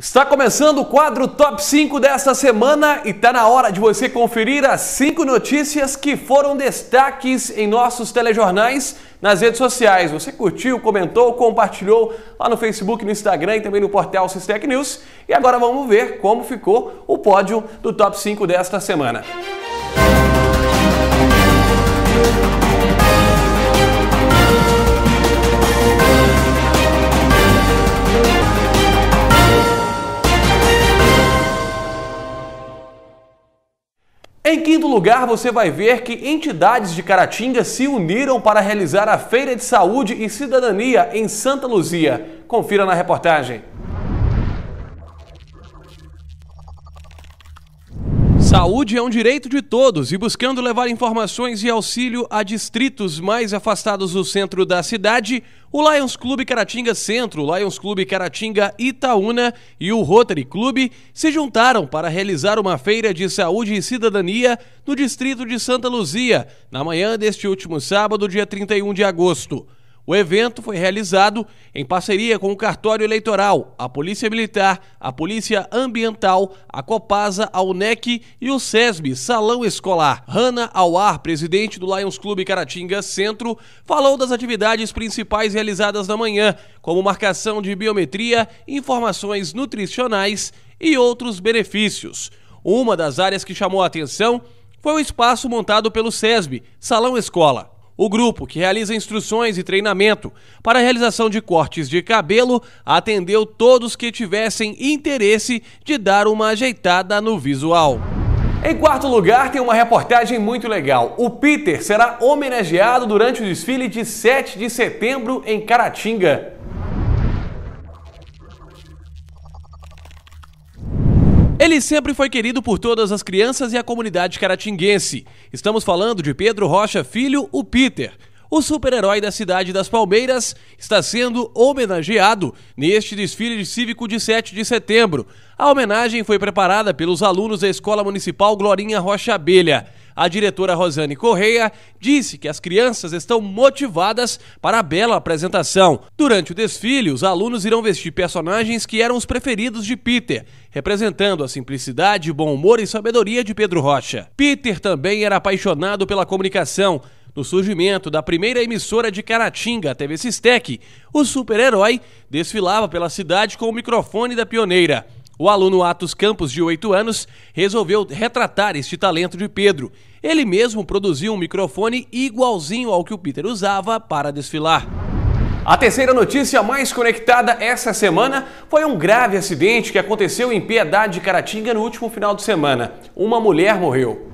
Está começando o quadro Top 5 desta semana e está na hora de você conferir as 5 notícias que foram destaques em nossos telejornais nas redes sociais. Você curtiu, comentou, compartilhou lá no Facebook, no Instagram e também no portal Sistec News. E agora vamos ver como ficou o pódio do Top 5 desta semana. Música Em quinto lugar, você vai ver que entidades de Caratinga se uniram para realizar a Feira de Saúde e Cidadania em Santa Luzia. Confira na reportagem. Saúde é um direito de todos e buscando levar informações e auxílio a distritos mais afastados do centro da cidade, o Lions Clube Caratinga Centro, o Lions Clube Caratinga Itaúna e o Rotary Clube se juntaram para realizar uma feira de saúde e cidadania no distrito de Santa Luzia, na manhã deste último sábado, dia 31 de agosto. O evento foi realizado em parceria com o Cartório Eleitoral, a Polícia Militar, a Polícia Ambiental, a Copasa, a UNEC e o SESB, Salão Escolar. Hanna Awar, presidente do Lions Clube Caratinga Centro, falou das atividades principais realizadas na manhã, como marcação de biometria, informações nutricionais e outros benefícios. Uma das áreas que chamou a atenção foi o espaço montado pelo SESB, Salão Escola o grupo que realiza instruções e treinamento para a realização de cortes de cabelo atendeu todos que tivessem interesse de dar uma ajeitada no visual. Em quarto lugar, tem uma reportagem muito legal. O Peter será homenageado durante o desfile de 7 de setembro em Caratinga. Ele sempre foi querido por todas as crianças e a comunidade caratinguense. Estamos falando de Pedro Rocha Filho, o Peter. O super-herói da cidade das Palmeiras está sendo homenageado neste desfile cívico de 7 de setembro. A homenagem foi preparada pelos alunos da Escola Municipal Glorinha Rocha Abelha a diretora Rosane Correia disse que as crianças estão motivadas para a bela apresentação. Durante o desfile, os alunos irão vestir personagens que eram os preferidos de Peter, representando a simplicidade, bom humor e sabedoria de Pedro Rocha. Peter também era apaixonado pela comunicação. No surgimento da primeira emissora de Caratinga, TV Sistec, o super-herói desfilava pela cidade com o microfone da pioneira. O aluno Atos Campos, de 8 anos, resolveu retratar este talento de Pedro. Ele mesmo produziu um microfone igualzinho ao que o Peter usava para desfilar. A terceira notícia mais conectada essa semana foi um grave acidente que aconteceu em Piedade de Caratinga no último final de semana. Uma mulher morreu.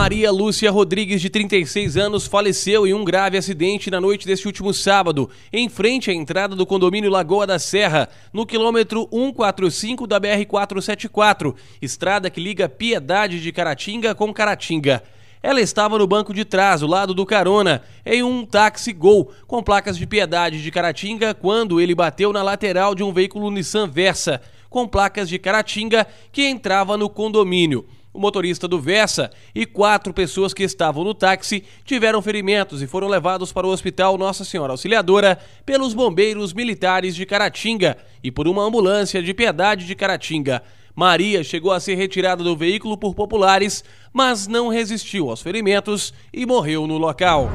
Maria Lúcia Rodrigues, de 36 anos, faleceu em um grave acidente na noite deste último sábado, em frente à entrada do condomínio Lagoa da Serra, no quilômetro 145 da BR-474, estrada que liga Piedade de Caratinga com Caratinga. Ela estava no banco de trás, o lado do carona, em um táxi Gol, com placas de Piedade de Caratinga, quando ele bateu na lateral de um veículo Nissan Versa, com placas de Caratinga, que entrava no condomínio o motorista do Versa e quatro pessoas que estavam no táxi tiveram ferimentos e foram levados para o Hospital Nossa Senhora Auxiliadora pelos bombeiros militares de Caratinga e por uma ambulância de Piedade de Caratinga. Maria chegou a ser retirada do veículo por populares, mas não resistiu aos ferimentos e morreu no local.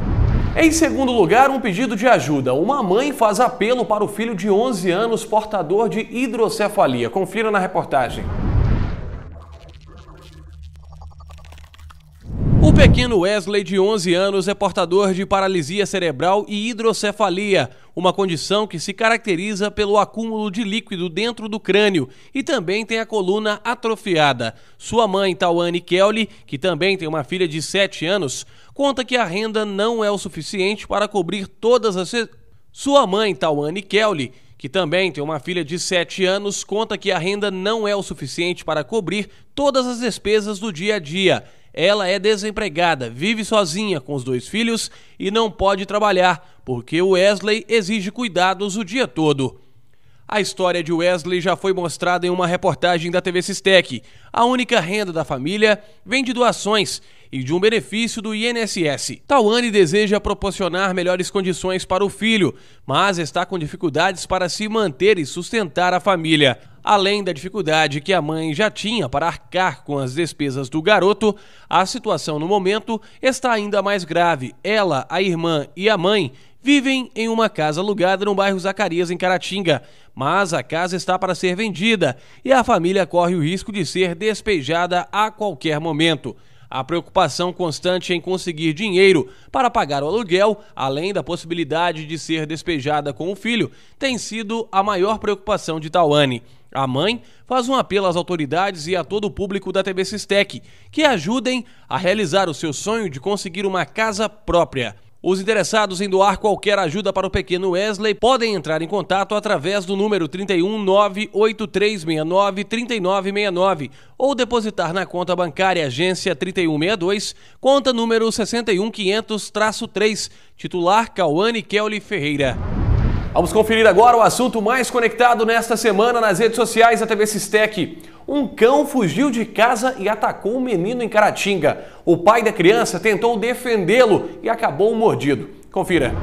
Em segundo lugar, um pedido de ajuda. Uma mãe faz apelo para o filho de 11 anos portador de hidrocefalia. Confira na reportagem. O pequeno Wesley, de 11 anos, é portador de paralisia cerebral e hidrocefalia, uma condição que se caracteriza pelo acúmulo de líquido dentro do crânio e também tem a coluna atrofiada. Sua mãe, Tawane Kelly, que também tem uma filha de 7 anos, conta que a renda não é o suficiente para cobrir todas as. Sua mãe, Tawane Kelly, que também tem uma filha de 7 anos, conta que a renda não é o suficiente para cobrir todas as despesas do dia a dia. Ela é desempregada, vive sozinha com os dois filhos e não pode trabalhar, porque Wesley exige cuidados o dia todo. A história de Wesley já foi mostrada em uma reportagem da TV Sistec. A única renda da família vem de doações e de um benefício do INSS. Tawane deseja proporcionar melhores condições para o filho, mas está com dificuldades para se manter e sustentar a família. Além da dificuldade que a mãe já tinha para arcar com as despesas do garoto, a situação no momento está ainda mais grave. Ela, a irmã e a mãe vivem em uma casa alugada no bairro Zacarias, em Caratinga, mas a casa está para ser vendida e a família corre o risco de ser despejada a qualquer momento. A preocupação constante em conseguir dinheiro para pagar o aluguel, além da possibilidade de ser despejada com o filho, tem sido a maior preocupação de Tawane. A mãe faz um apelo às autoridades e a todo o público da TV Sistec que ajudem a realizar o seu sonho de conseguir uma casa própria. Os interessados em doar qualquer ajuda para o pequeno Wesley podem entrar em contato através do número 31983693969 ou depositar na conta bancária agência 3162, conta número 61500-3, titular Cauane Kelly Ferreira. Vamos conferir agora o assunto mais conectado nesta semana nas redes sociais da TV Sistec. Um cão fugiu de casa e atacou um menino em Caratinga. O pai da criança tentou defendê-lo e acabou mordido. Confira.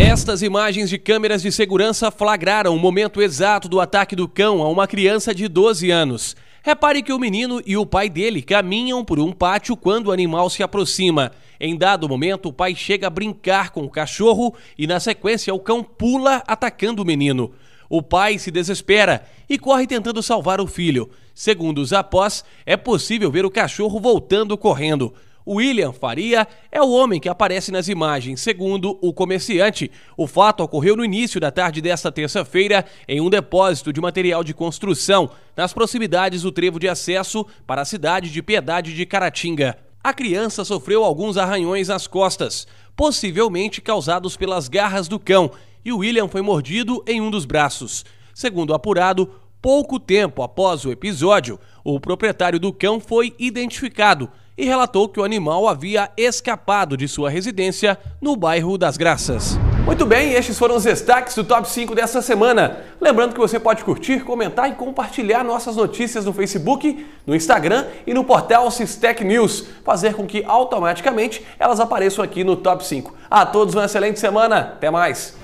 Estas imagens de câmeras de segurança flagraram o momento exato do ataque do cão a uma criança de 12 anos. Repare que o menino e o pai dele caminham por um pátio quando o animal se aproxima. Em dado momento, o pai chega a brincar com o cachorro e, na sequência, o cão pula atacando o menino. O pai se desespera e corre tentando salvar o filho. Segundo os após, é possível ver o cachorro voltando correndo. William Faria é o homem que aparece nas imagens, segundo o comerciante. O fato ocorreu no início da tarde desta terça-feira em um depósito de material de construção, nas proximidades do trevo de acesso para a cidade de Piedade de Caratinga. A criança sofreu alguns arranhões nas costas, possivelmente causados pelas garras do cão, e William foi mordido em um dos braços. Segundo apurado, Pouco tempo após o episódio, o proprietário do cão foi identificado e relatou que o animal havia escapado de sua residência no bairro das Graças. Muito bem, estes foram os destaques do Top 5 dessa semana. Lembrando que você pode curtir, comentar e compartilhar nossas notícias no Facebook, no Instagram e no portal Cistec News, fazer com que automaticamente elas apareçam aqui no Top 5. A todos uma excelente semana, até mais!